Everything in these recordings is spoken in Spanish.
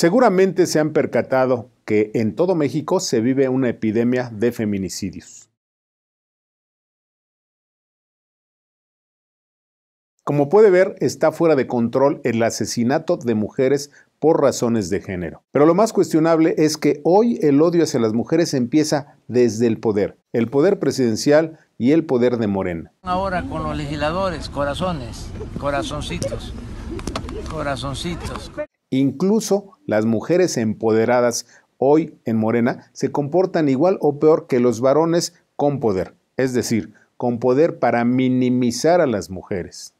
Seguramente se han percatado que en todo México se vive una epidemia de feminicidios. Como puede ver, está fuera de control el asesinato de mujeres por razones de género. Pero lo más cuestionable es que hoy el odio hacia las mujeres empieza desde el poder, el poder presidencial y el poder de Morena. Ahora con los legisladores, corazones, corazoncitos, corazoncitos. Incluso las mujeres empoderadas hoy en Morena se comportan igual o peor que los varones con poder, es decir, con poder para minimizar a las mujeres.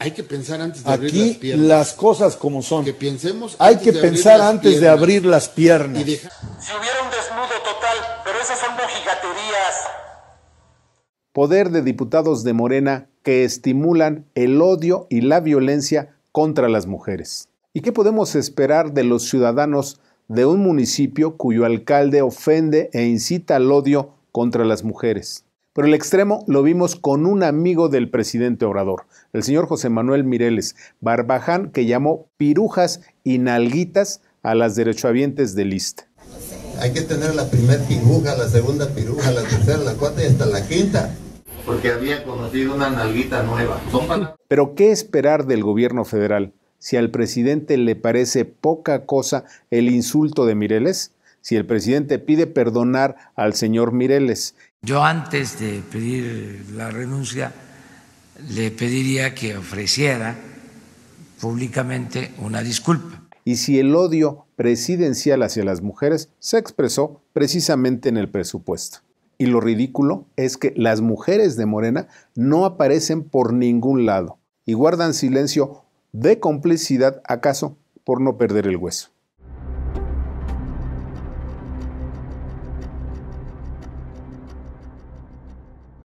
Hay que pensar antes de Aquí, abrir las piernas. cosas como son. Hay que pensar antes de abrir las piernas. Si hubiera un desnudo total, pero son Poder de diputados de Morena que estimulan el odio y la violencia contra las mujeres. ¿Y qué podemos esperar de los ciudadanos de un municipio cuyo alcalde ofende e incita al odio contra las mujeres? Pero el extremo lo vimos con un amigo del presidente Obrador, el señor José Manuel Mireles, Barbaján, que llamó pirujas y nalguitas a las derechohabientes de lista. Hay que tener la primera piruja, la segunda piruja, la tercera, la cuarta y hasta la quinta. Porque había conocido una nalguita nueva. Pero ¿qué esperar del gobierno federal? si al presidente le parece poca cosa el insulto de Mireles, si el presidente pide perdonar al señor Mireles. Yo antes de pedir la renuncia, le pediría que ofreciera públicamente una disculpa. Y si el odio presidencial hacia las mujeres se expresó precisamente en el presupuesto. Y lo ridículo es que las mujeres de Morena no aparecen por ningún lado y guardan silencio de complicidad acaso por no perder el hueso.